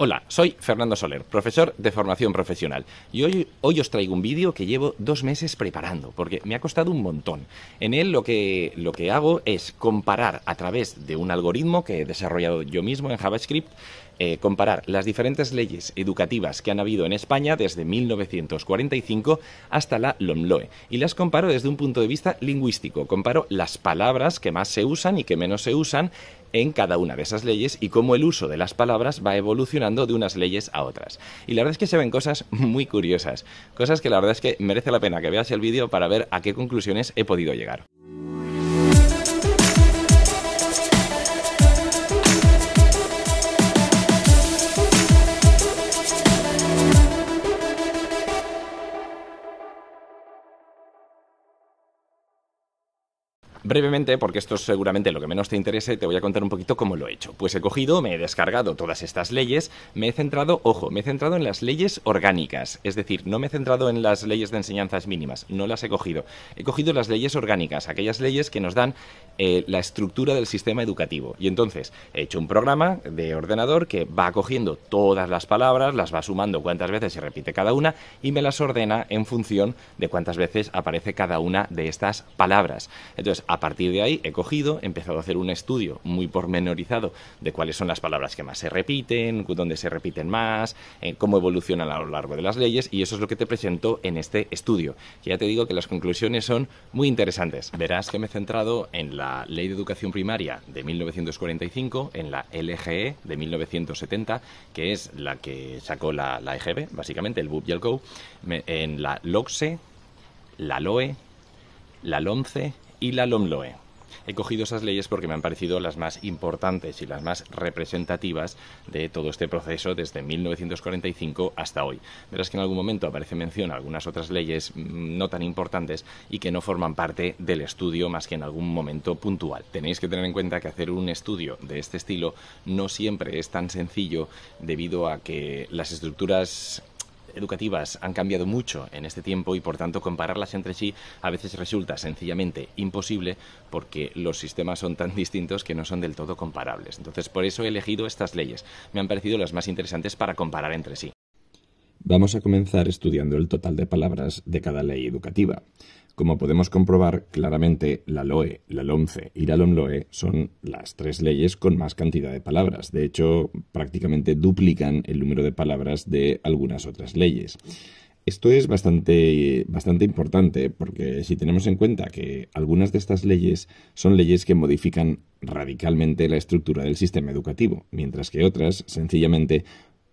Hola, soy Fernando Soler, profesor de formación profesional, y hoy, hoy os traigo un vídeo que llevo dos meses preparando, porque me ha costado un montón. En él lo que, lo que hago es comparar a través de un algoritmo que he desarrollado yo mismo en JavaScript eh, comparar las diferentes leyes educativas que han habido en España desde 1945 hasta la LOMLOE y las comparo desde un punto de vista lingüístico. Comparo las palabras que más se usan y que menos se usan en cada una de esas leyes y cómo el uso de las palabras va evolucionando de unas leyes a otras. Y la verdad es que se ven cosas muy curiosas, cosas que la verdad es que merece la pena que veas el vídeo para ver a qué conclusiones he podido llegar. Brevemente, porque esto es seguramente lo que menos te interese, te voy a contar un poquito cómo lo he hecho. Pues he cogido, me he descargado todas estas leyes, me he centrado, ojo, me he centrado en las leyes orgánicas, es decir, no me he centrado en las leyes de enseñanzas mínimas, no las he cogido. He cogido las leyes orgánicas, aquellas leyes que nos dan eh, la estructura del sistema educativo. Y entonces he hecho un programa de ordenador que va cogiendo todas las palabras, las va sumando cuántas veces se repite cada una y me las ordena en función de cuántas veces aparece cada una de estas palabras. Entonces, a partir de ahí he cogido, he empezado a hacer un estudio muy pormenorizado de cuáles son las palabras que más se repiten, dónde se repiten más, eh, cómo evolucionan a lo largo de las leyes y eso es lo que te presento en este estudio. ya te digo que las conclusiones son muy interesantes. Verás que me he centrado en la Ley de Educación Primaria de 1945, en la LGE de 1970, que es la que sacó la, EGB, básicamente, el BUP y el en la LOCSE, la LOE, la LONCE y la LOMLOE. He cogido esas leyes porque me han parecido las más importantes y las más representativas de todo este proceso desde 1945 hasta hoy. Verás que en algún momento aparece mención a algunas otras leyes mm, no tan importantes y que no forman parte del estudio más que en algún momento puntual. Tenéis que tener en cuenta que hacer un estudio de este estilo no siempre es tan sencillo debido a que las estructuras educativas han cambiado mucho en este tiempo y por tanto compararlas entre sí a veces resulta sencillamente imposible porque los sistemas son tan distintos que no son del todo comparables. Entonces por eso he elegido estas leyes. Me han parecido las más interesantes para comparar entre sí. Vamos a comenzar estudiando el total de palabras de cada ley educativa. Como podemos comprobar, claramente la LOE, la LOMCE y la LOMLOE son las tres leyes con más cantidad de palabras. De hecho, prácticamente duplican el número de palabras de algunas otras leyes. Esto es bastante, bastante importante porque si tenemos en cuenta que algunas de estas leyes son leyes que modifican radicalmente la estructura del sistema educativo, mientras que otras sencillamente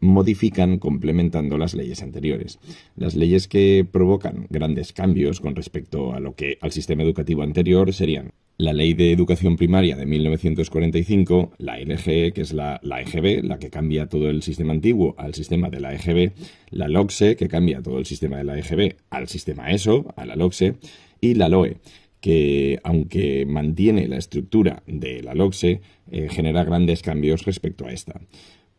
modifican complementando las leyes anteriores. Las leyes que provocan grandes cambios con respecto a lo que al sistema educativo anterior serían la Ley de Educación Primaria de 1945, la LGE, que es la, EGB, la que cambia todo el sistema antiguo al sistema de la EGB, la LOCSE, que cambia todo el sistema de la EGB al sistema ESO, a la LOCSE, y la LOE, que aunque mantiene la estructura de la LOCSE, eh, genera grandes cambios respecto a esta.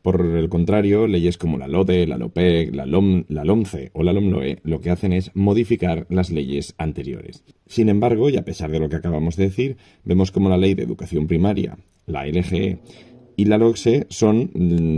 Por el contrario, leyes como la LODE, la LOPEC, la, LOM, la LOMCE o la LOMLOE lo que hacen es modificar las leyes anteriores. Sin embargo, y a pesar de lo que acabamos de decir, vemos como la Ley de Educación Primaria, la LGE, y la LOXE son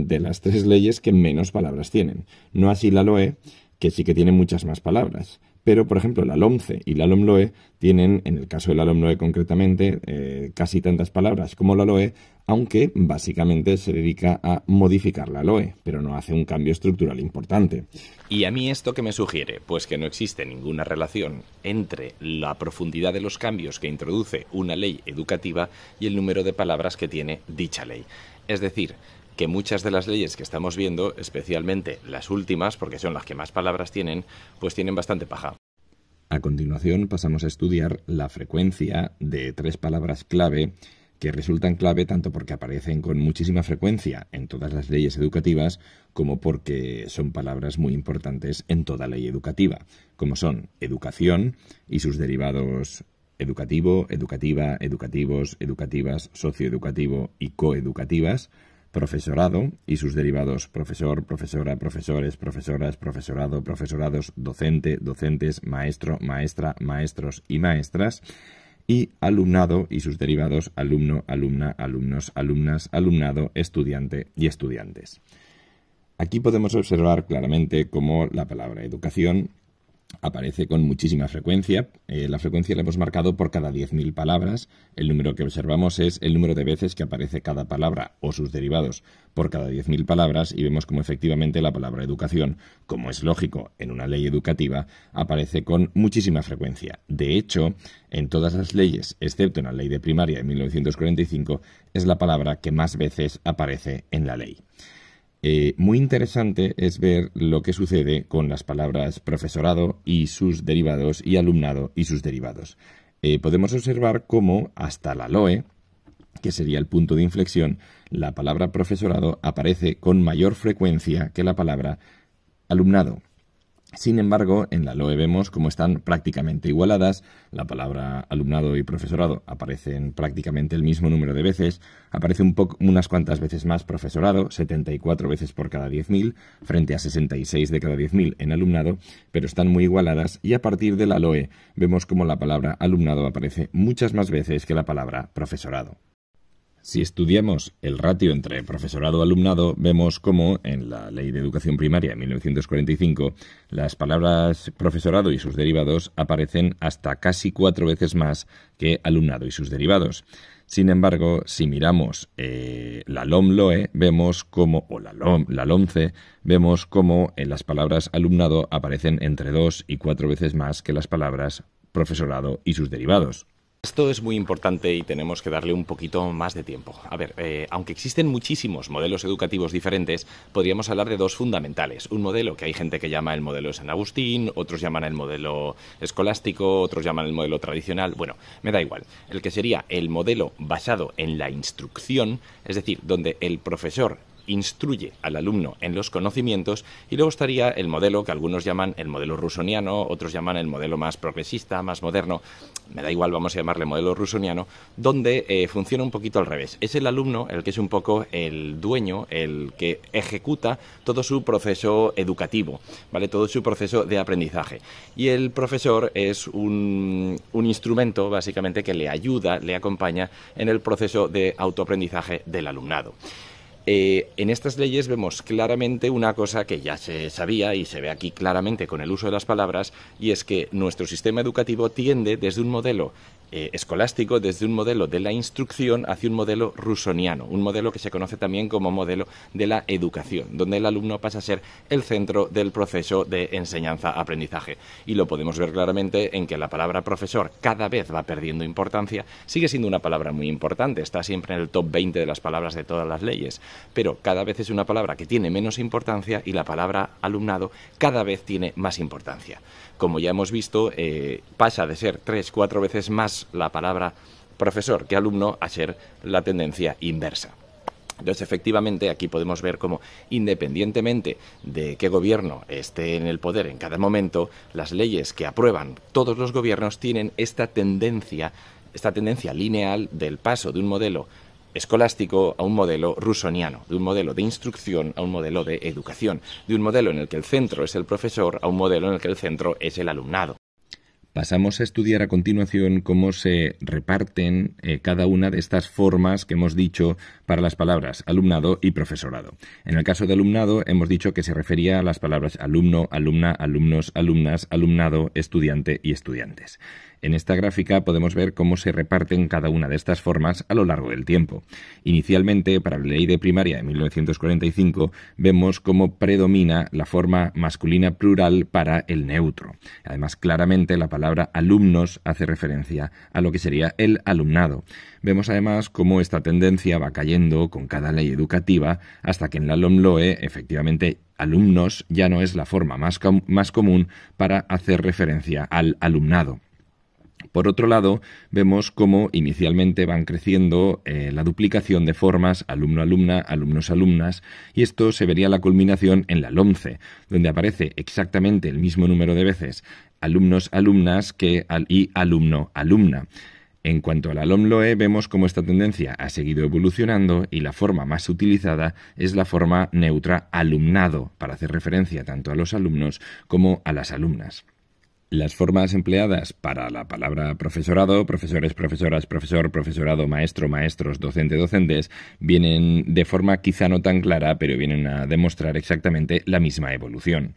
de las tres leyes que menos palabras tienen. No así la LOE, que sí que tiene muchas más palabras. Pero, por ejemplo, la LOMCE y la LOMLOE tienen, en el caso de la LOMLOE concretamente, eh, casi tantas palabras como la LOE, aunque básicamente se dedica a modificar la LOE, pero no hace un cambio estructural importante. ¿Y a mí esto que me sugiere? Pues que no existe ninguna relación entre la profundidad de los cambios que introduce una ley educativa y el número de palabras que tiene dicha ley. Es decir, que muchas de las leyes que estamos viendo, especialmente las últimas, porque son las que más palabras tienen, pues tienen bastante paja. A continuación pasamos a estudiar la frecuencia de tres palabras clave que resultan clave tanto porque aparecen con muchísima frecuencia en todas las leyes educativas como porque son palabras muy importantes en toda ley educativa, como son educación y sus derivados educativo, educativa, educativos, educativas, socioeducativo y coeducativas, profesorado y sus derivados, profesor, profesora, profesores, profesoras, profesorado, profesorados, docente, docentes, maestro, maestra, maestros y maestras, y alumnado y sus derivados, alumno, alumna, alumnos, alumnas, alumnado, estudiante y estudiantes. Aquí podemos observar claramente cómo la palabra educación aparece con muchísima frecuencia. Eh, la frecuencia la hemos marcado por cada 10.000 palabras. El número que observamos es el número de veces que aparece cada palabra o sus derivados por cada 10.000 palabras y vemos como efectivamente la palabra educación, como es lógico en una ley educativa, aparece con muchísima frecuencia. De hecho, en todas las leyes, excepto en la ley de primaria de 1945, es la palabra que más veces aparece en la ley. Eh, muy interesante es ver lo que sucede con las palabras profesorado y sus derivados y alumnado y sus derivados. Eh, podemos observar cómo hasta la LOE, que sería el punto de inflexión, la palabra profesorado aparece con mayor frecuencia que la palabra alumnado. Sin embargo, en la LOE vemos cómo están prácticamente igualadas, la palabra alumnado y profesorado aparecen prácticamente el mismo número de veces, aparece un unas cuantas veces más profesorado, 74 veces por cada 10.000, frente a 66 de cada 10.000 en alumnado, pero están muy igualadas y a partir de la LOE vemos cómo la palabra alumnado aparece muchas más veces que la palabra profesorado. Si estudiamos el ratio entre profesorado-alumnado, vemos cómo en la Ley de Educación Primaria de 1945 las palabras profesorado y sus derivados aparecen hasta casi cuatro veces más que alumnado y sus derivados. Sin embargo, si miramos eh, la LOMLOE, vemos como, o la, LOM, vemos cómo en las palabras alumnado aparecen entre dos y cuatro veces más que las palabras profesorado y sus derivados. Esto es muy importante y tenemos que darle un poquito más de tiempo. A ver, eh, aunque existen muchísimos modelos educativos diferentes, podríamos hablar de dos fundamentales. Un modelo que hay gente que llama el modelo de San Agustín, otros llaman el modelo escolástico, otros llaman el modelo tradicional. Bueno, me da igual. El que sería el modelo basado en la instrucción, es decir, donde el profesor instruye al alumno en los conocimientos y luego estaría el modelo que algunos llaman el modelo rusoniano, otros llaman el modelo más progresista, más moderno, me da igual, vamos a llamarle modelo rusoniano, donde eh, funciona un poquito al revés. Es el alumno el que es un poco el dueño, el que ejecuta todo su proceso educativo, ¿vale? Todo su proceso de aprendizaje. Y el profesor es un instrumento, básicamente, que le ayuda, le acompaña en el proceso de autoaprendizaje del alumnado. Eh, en estas leyes vemos claramente una cosa que ya se sabía y se ve aquí claramente con el uso de las palabras, y es que nuestro sistema educativo tiende desde un modelo eh, escolástico desde un modelo de la instrucción hacia un modelo rusoniano, un modelo que se conoce también como modelo de la educación, donde el alumno pasa a ser el centro del proceso de enseñanza-aprendizaje. Y lo podemos ver claramente en que la palabra profesor cada vez va perdiendo importancia, sigue siendo una palabra muy importante, está siempre en el top 20 de las palabras de todas las leyes, pero cada vez es una palabra que tiene menos importancia y la palabra alumnado cada vez tiene más importancia. Como ya hemos visto, eh, pasa de ser tres, cuatro veces más la palabra profesor que alumno a ser la tendencia inversa. Entonces, efectivamente, aquí podemos ver cómo, independientemente de qué gobierno esté en el poder en cada momento, las leyes que aprueban todos los gobiernos tienen esta tendencia, esta tendencia lineal del paso de un modelo escolástico a un modelo rusoniano, de un modelo de instrucción a un modelo de educación, de un modelo en el que el centro es el profesor a un modelo en el que el centro es el alumnado, Pasamos a estudiar a continuación cómo se reparten eh, cada una de estas formas que hemos dicho para las palabras alumnado y profesorado. En el caso de alumnado hemos dicho que se refería a las palabras alumno, alumna, alumnos, alumnas, alumnado, estudiante y estudiantes. En esta gráfica podemos ver cómo se reparten cada una de estas formas a lo largo del tiempo. Inicialmente, para la ley de primaria de 1945, vemos cómo predomina la forma masculina plural para el neutro. Además, claramente la palabra alumnos hace referencia a lo que sería el alumnado. Vemos además cómo esta tendencia va cayendo con cada ley educativa hasta que en la LOMLOE efectivamente alumnos ya no es la forma más, más común para hacer referencia al alumnado. Por otro lado, vemos cómo inicialmente van creciendo eh, la duplicación de formas alumno-alumna, alumnos-alumnas, y esto se vería la culminación en la LOMCE, donde aparece exactamente el mismo número de veces alumnos-alumnas que al y alumno-alumna. En cuanto a la LOMLOE, vemos cómo esta tendencia ha seguido evolucionando y la forma más utilizada es la forma neutra alumnado, para hacer referencia tanto a los alumnos como a las alumnas. Las formas empleadas para la palabra profesorado, profesores, profesoras, profesor, profesorado, maestro, maestros, docente, docentes, vienen de forma quizá no tan clara, pero vienen a demostrar exactamente la misma evolución.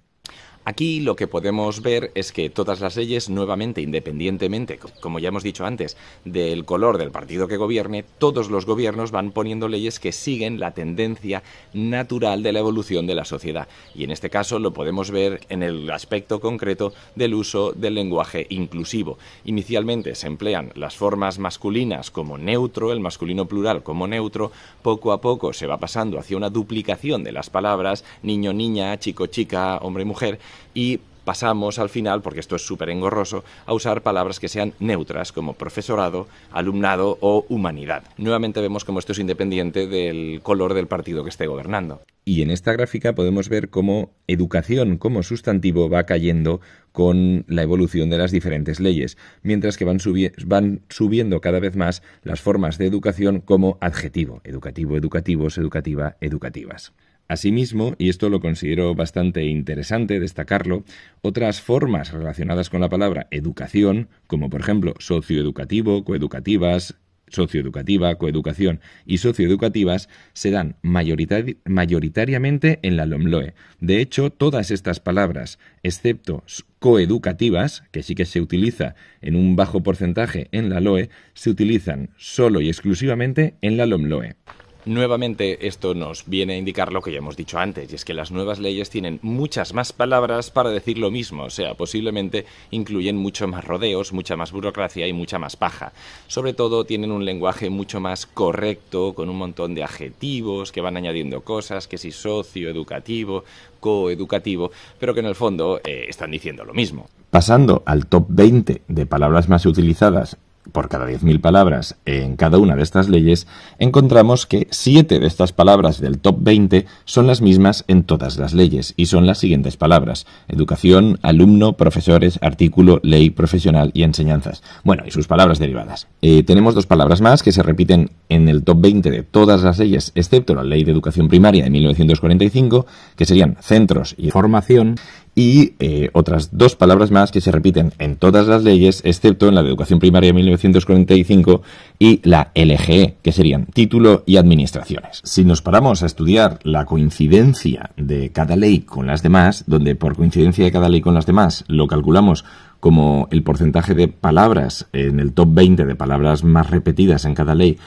Aquí lo que podemos ver es que todas las leyes, nuevamente, independientemente, como ya hemos dicho antes, del color del partido que gobierne, todos los gobiernos van poniendo leyes que siguen la tendencia natural de la evolución de la sociedad. Y en este caso lo podemos ver en el aspecto concreto del uso del lenguaje inclusivo. Inicialmente se emplean las formas masculinas como neutro, el masculino plural como neutro, poco a poco se va pasando hacia una duplicación de las palabras niño, niña, chico, chica, hombre, mujer, y pasamos al final, porque esto es súper engorroso, a usar palabras que sean neutras, como profesorado, alumnado o humanidad. Nuevamente vemos cómo esto es independiente del color del partido que esté gobernando. Y en esta gráfica podemos ver cómo educación como sustantivo va cayendo con la evolución de las diferentes leyes, mientras que van, subiendo cada vez más las formas de educación como adjetivo, educativo, educativos, educativa, educativas. Asimismo, y esto lo considero bastante interesante destacarlo, otras formas relacionadas con la palabra educación, como por ejemplo socioeducativo, coeducativas, socioeducativa, coeducación y socioeducativas se dan mayoritariamente en la LOMLOE. De hecho, todas estas palabras, excepto coeducativas, que sí que se utiliza en un bajo porcentaje en la LOE, se utilizan solo y exclusivamente en la LOMLOE. Nuevamente, esto nos viene a indicar lo que ya hemos dicho antes, y es que las nuevas leyes tienen muchas más palabras para decir lo mismo, o sea, posiblemente incluyen mucho más rodeos, mucha más burocracia y mucha más paja. Sobre todo, tienen un lenguaje mucho más correcto, con un montón de adjetivos que van añadiendo cosas, que si socio, educativo, coeducativo, pero que en el fondo eh, están diciendo lo mismo. Pasando al top 20 de palabras más utilizadas por cada 10.000 palabras en cada una de estas leyes, encontramos que 7 de estas palabras del top 20 son las mismas en todas las leyes y son las siguientes palabras. Educación, alumno, profesores, artículo, ley, profesional y enseñanzas. Bueno, y sus palabras derivadas. Eh, tenemos dos palabras más que se repiten en el top 20 de todas las leyes, excepto la ley de educación primaria de 1945, que serían centros y formación, y eh, otras dos palabras más que se repiten en todas las leyes, excepto en la de educación primaria de 1945 y la LGE, que serían título y administraciones. Si nos paramos a estudiar la coincidencia de cada ley con las demás, donde por coincidencia de cada ley con las demás lo calculamos como el porcentaje de palabras en el top 20 de palabras más repetidas en cada ley,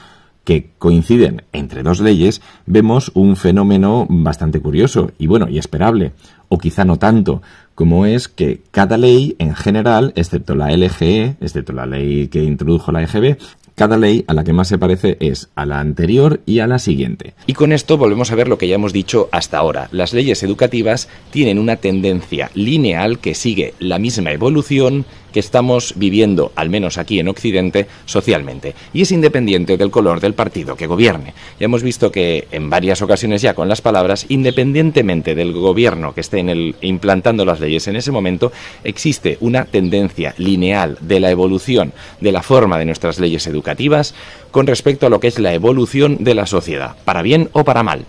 que coinciden entre dos leyes, vemos un fenómeno bastante curioso y bueno, y esperable, o quizá no tanto, como es que cada ley en general, excepto la LGE, excepto la ley que introdujo la EGB, cada ley a la que más se parece es a la anterior y a la siguiente. Y con esto volvemos a ver lo que ya hemos dicho hasta ahora. Las leyes educativas tienen una tendencia lineal que sigue la misma evolución que estamos viviendo, al menos aquí en Occidente, socialmente. Y es independiente del color del partido que gobierne. Ya hemos visto que en varias ocasiones ya con las palabras, independientemente del gobierno que esté implantando las leyes en ese momento, existe una tendencia lineal de la evolución de la forma de nuestras leyes educativas con respecto a lo que es la evolución de la sociedad, para bien o para mal.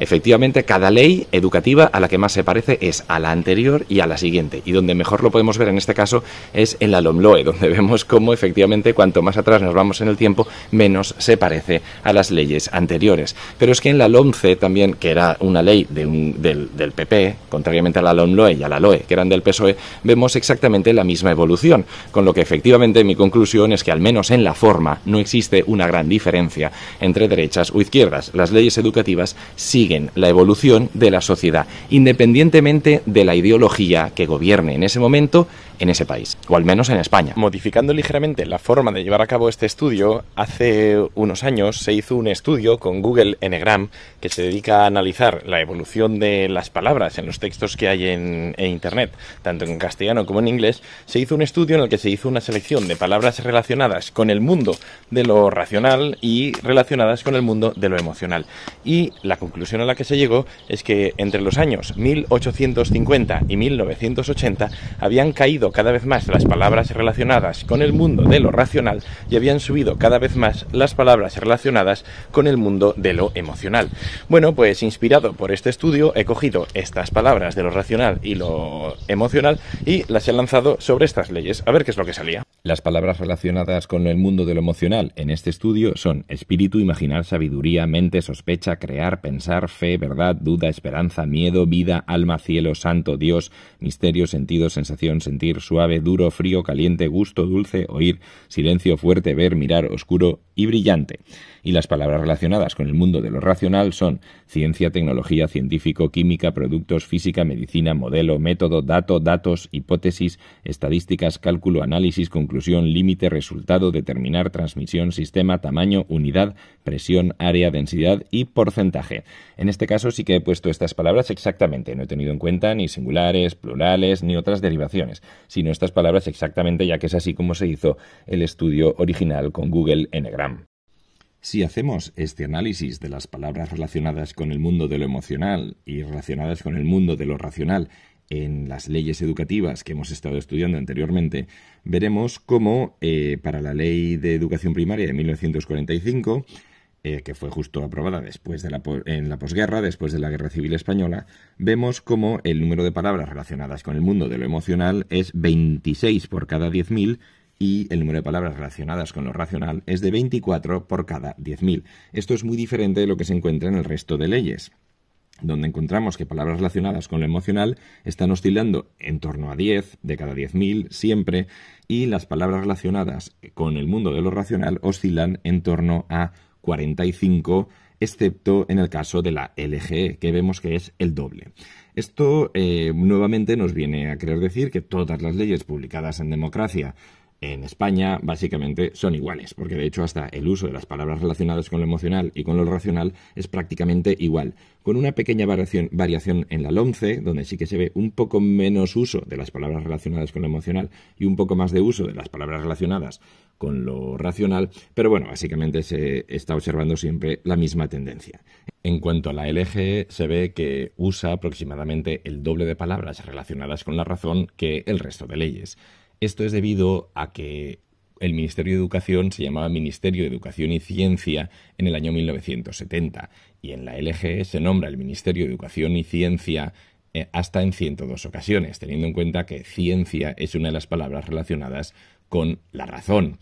Efectivamente, cada ley educativa a la que más se parece es a la anterior y a la siguiente. Y donde mejor lo podemos ver en este caso es en la LOMLOE, donde vemos cómo efectivamente cuanto más atrás nos vamos en el tiempo, menos se parece a las leyes anteriores. Pero es que en la LOMCE también, que era una ley del, PP, contrariamente a la LOMLOE y a la LOE, que eran del PSOE, vemos exactamente la misma evolución. Con lo que efectivamente mi conclusión es que al menos en la forma no existe una gran diferencia entre derechas o izquierdas. Las leyes educativas siguen la evolución de la sociedad, independientemente de la ideología que gobierne en ese momento en ese país, o al menos en España. Modificando ligeramente la forma de llevar a cabo este estudio, hace unos años se hizo un estudio con Google Enegram que se dedica a analizar la evolución de las palabras en los textos que hay en Internet, tanto en castellano como en inglés. Se hizo un estudio en el que se hizo una selección de palabras relacionadas con el mundo de lo racional y relacionadas con el mundo de lo emocional. Y la conclusión a la que se llegó es que entre los años 1850 y 1980 habían caído cada vez más las palabras relacionadas con el mundo de lo racional y habían subido cada vez más las palabras relacionadas con el mundo de lo emocional. Bueno, pues inspirado por este estudio he cogido estas palabras de lo racional y lo emocional y las he lanzado sobre estas leyes a ver qué es lo que salía. Las palabras relacionadas con el mundo de lo emocional en este estudio son espíritu, imaginar, sabiduría, mente, sospecha, crear, pensar, fe, verdad, duda, esperanza, miedo, vida, alma, cielo, santo, Dios, misterio, sentido, sensación, sentir, suave, duro, frío, caliente, gusto, dulce, oír, silencio, fuerte, ver, mirar, oscuro y brillante. Y las palabras relacionadas con el mundo de lo racional son ciencia, tecnología, científico, química, productos, física, medicina, modelo, método, dato, datos, hipótesis, estadísticas, cálculo, análisis, conclusión, límite, resultado, determinar, transmisión, sistema, tamaño, unidad, presión, área, densidad y porcentaje. En este caso sí que he puesto estas palabras exactamente, no he tenido en cuenta ni singulares, plurales, ni otras derivaciones, sino estas palabras exactamente ya que es así como se hizo el estudio original con Google Enegram. Si hacemos este análisis de las palabras relacionadas con el mundo de lo emocional y relacionadas con el mundo de lo racional en las leyes educativas que hemos estado estudiando anteriormente, veremos cómo eh, para la ley de educación primaria de 1945, eh, que fue justo aprobada después de la, en la posguerra, después de la Guerra Civil Española, vemos cómo el número de palabras relacionadas con el mundo de lo emocional es 26 por cada 10.000 y el número de palabras relacionadas con lo racional es de 24 por cada 10.000. Esto es muy diferente de lo que se encuentra en el resto de leyes donde encontramos que palabras relacionadas con lo emocional están oscilando en torno a 10 de cada 10.000 siempre y las palabras relacionadas con el mundo de lo racional oscilan en torno a 45 excepto en el caso de la LGE, que vemos que es el doble. Esto eh, nuevamente nos viene a querer decir que todas las leyes publicadas en democracia en España básicamente son iguales, porque de hecho hasta el uso de las palabras relacionadas con lo emocional y con lo racional es prácticamente igual, con una pequeña variación, en la LOMCE, donde sí que se ve un poco menos uso de las palabras relacionadas con lo emocional y un poco más de uso de las palabras relacionadas con lo racional, pero bueno, básicamente se está observando siempre la misma tendencia. En cuanto a la LG se ve que usa aproximadamente el doble de palabras relacionadas con la razón que el resto de leyes. Esto es debido a que el Ministerio de Educación se llamaba Ministerio de Educación y Ciencia en el año 1970 y en la LGE se nombra el Ministerio de Educación y Ciencia eh, hasta en 102 ocasiones, teniendo en cuenta que ciencia es una de las palabras relacionadas con la razón.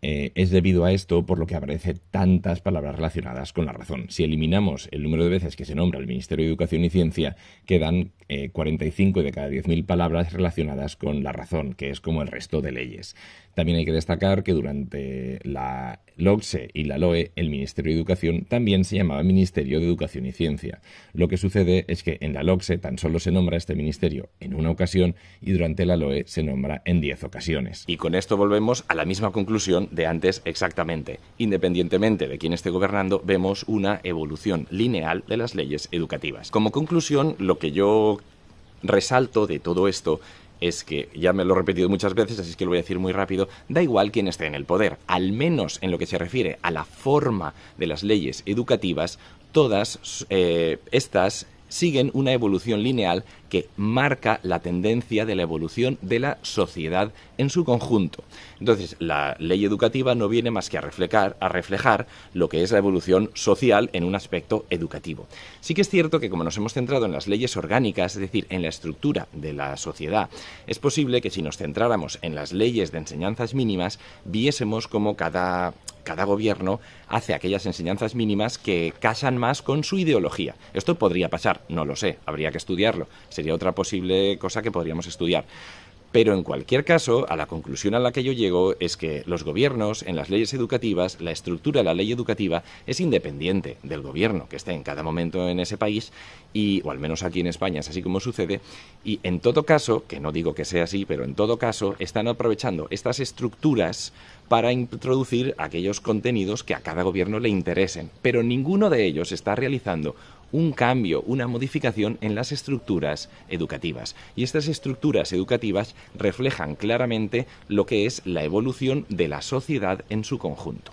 Eh, es debido a esto por lo que aparece tantas palabras relacionadas con la razón. Si eliminamos el número de veces que se nombra el Ministerio de Educación y Ciencia, quedan 45 eh, de cada 10.000 palabras relacionadas con la razón, que es como el resto de leyes. También hay que destacar que durante la LOCSE y la LOE, el Ministerio de Educación también se llamaba Ministerio de Educación y Ciencia. Lo que sucede es que en la LOCSE tan solo se nombra este ministerio en una ocasión y durante la LOE se nombra en 10 ocasiones. Y con esto volvemos a la misma conclusión de antes exactamente. Independientemente de quién esté gobernando, vemos una evolución lineal de las leyes educativas. Como conclusión, lo que yo resalto de todo esto es que, ya me lo he repetido muchas veces, así que lo voy a decir muy rápido, da igual quién esté en el poder, al menos en lo que se refiere a la forma de las leyes educativas, todas eh, estas siguen una evolución lineal que marca la tendencia de la evolución de la sociedad en su conjunto. Entonces, la ley educativa no viene más que a reflejar, lo que es la evolución social en un aspecto educativo. Sí que es cierto que como nos hemos centrado en las leyes orgánicas, es decir, en la estructura de la sociedad, es posible que si nos centráramos en las leyes de enseñanzas mínimas, viésemos como cada cada gobierno hace aquellas enseñanzas mínimas que casan más con su ideología. Esto podría pasar, no lo sé, habría que estudiarlo. Sería otra posible cosa que podríamos estudiar. Pero en cualquier caso, a la conclusión a la que yo llego es que los gobiernos, en las leyes educativas, la estructura de la ley educativa es independiente del gobierno que esté en cada momento en ese país, y, o al menos aquí en España es así como sucede, y en todo caso, que no digo que sea así, pero en todo caso, están aprovechando estas estructuras para introducir aquellos contenidos que a cada gobierno le interesen. Pero ninguno de ellos está realizando un cambio, una modificación en las estructuras educativas. Y estas estructuras educativas reflejan claramente lo que es la evolución de la sociedad en su conjunto.